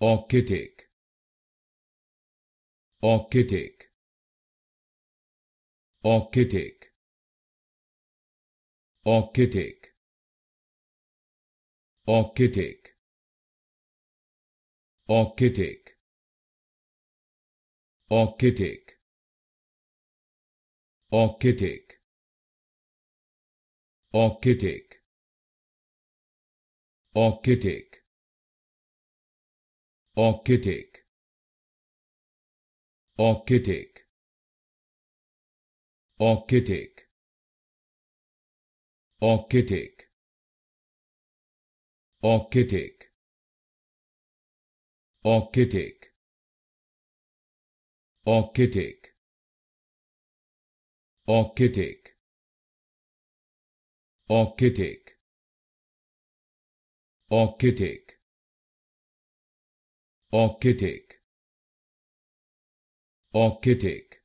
Orchitic Orchitic Orchitic Orchitic Orchitic Orchitic Orchitic Orchitic Orchitic Orchitic orchidic orchidic orchidic orchidic orchidic orchidic orchidic orchidic orchidic orchidic Orchidic. Orchidic.